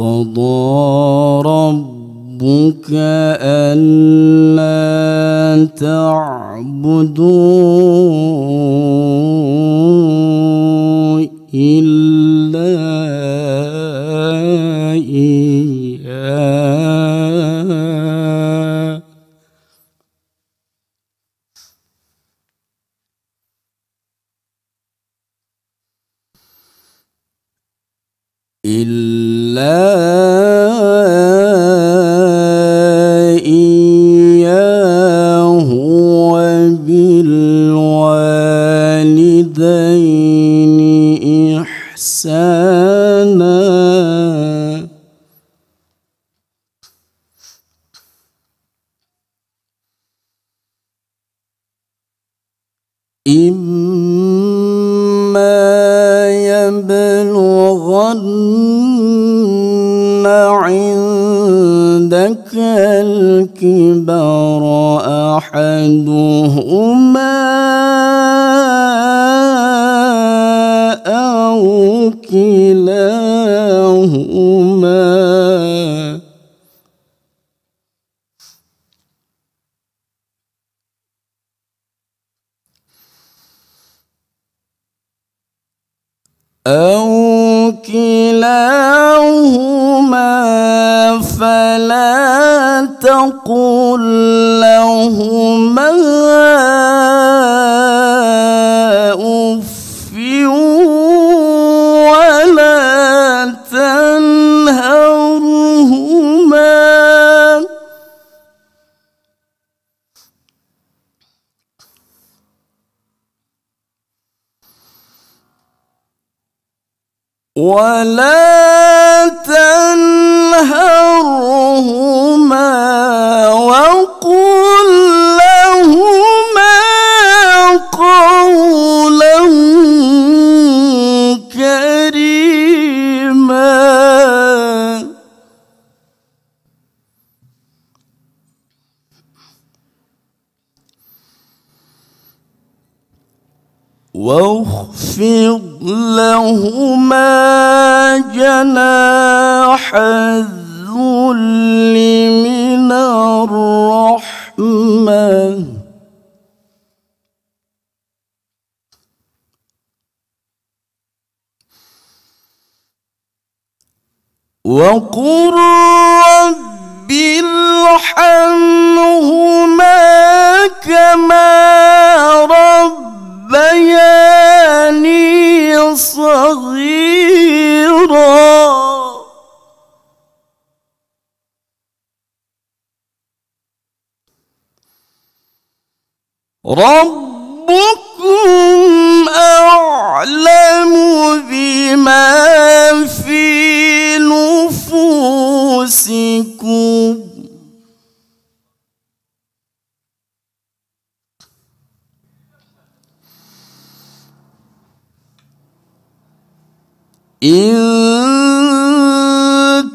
قضى ربك ألا تعبدون يبلغن عندك الكبر أحد أو كلاهما فلا تقل لهما أف ولا تنهرهم واخفض لهما جناح الذل من الرحمة وقل رب ربكم أعلم بما في نفوسكم إن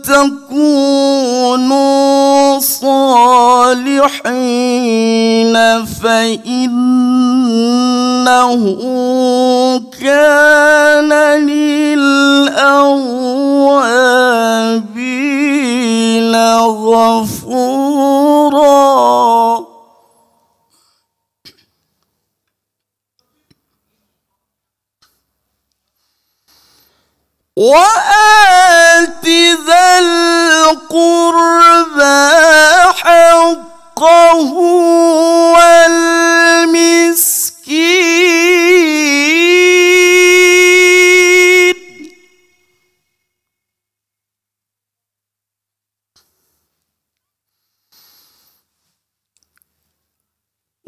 تكونوا صالحين فإنه كان للأوابين غفورا وآت ذا القربان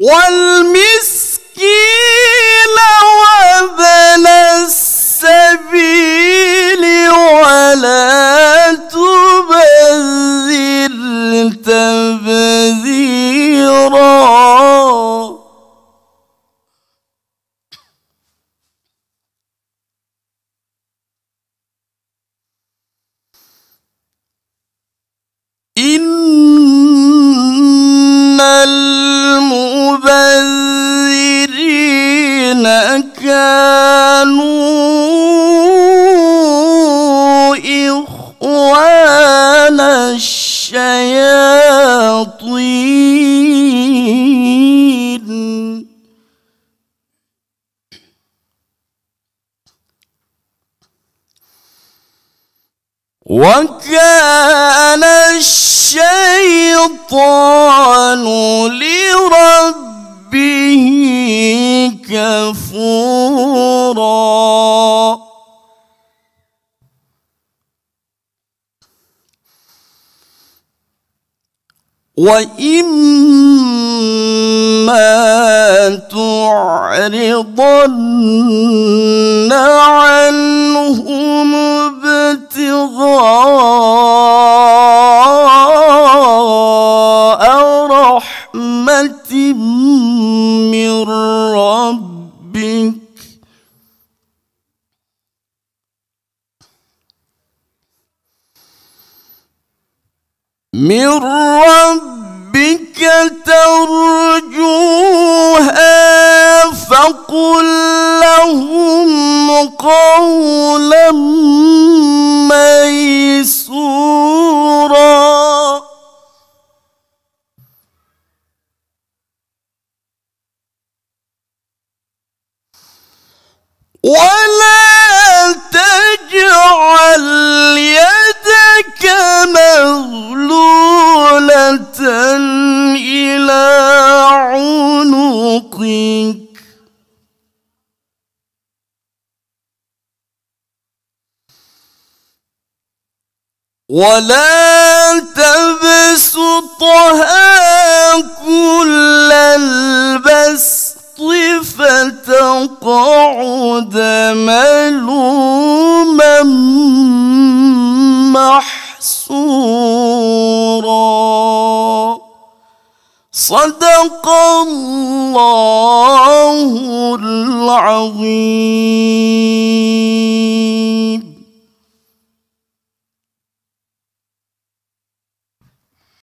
والمس طين وكان الشيطان لربه كفوراً وإما تعرضن عنهم ابتغاء من ربك ترجوها فقل لهم قولا ميسورا ولا تجعل يدك مغلولا ولا تبسطها كل البسط فتقعد ملوما محسورا صدق الله العظيم